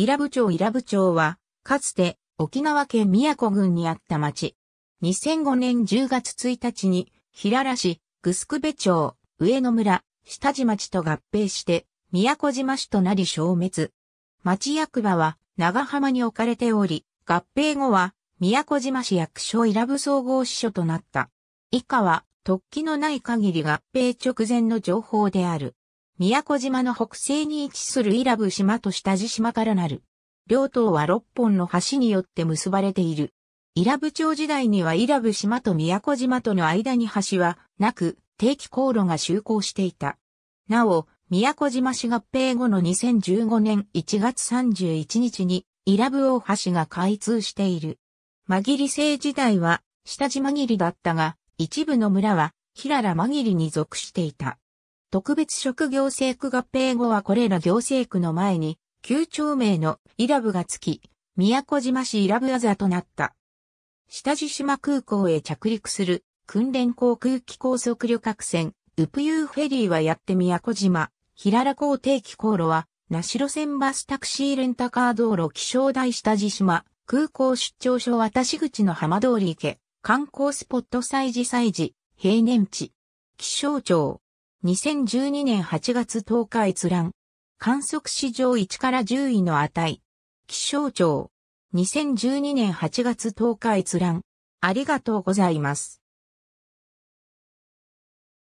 伊良部町伊良部町は、かつて沖縄県宮古郡にあった町。2005年10月1日に、平良市、ぐすくべ町、上野村、下地町と合併して、宮古島市となり消滅。町役場は長浜に置かれており、合併後は宮古島市役所伊良部総合支所となった。以下は突起のない限り合併直前の情報である。宮古島の北西に位置する伊良部島と下地島からなる。両島は6本の橋によって結ばれている。伊良部町時代には伊良部島と宮古島との間に橋はなく、定期航路が就航していた。なお、宮古島市合併後の2015年1月31日に、伊良部大橋が開通している。間切制時代は、下地島切だったが、一部の村は、ラ良間切に属していた。特別職業制区合併後はこれら行政区の前に、旧町名の伊良部がつき、宮古島市伊良部あざとなった。下地島空港へ着陸する訓練航空機高速旅客船、ウプユーフェリーはやって宮古島、平良港定期航路は、那城線バスタクシーレンタカー道路気象台下地島、空港出張所渡し口の浜通り池、観光スポット祭事祭事、平年地、気象庁、2012年8月10日閲覧。観測史上1から10位の値。気象庁。2012年8月10日閲覧。ありがとうございます。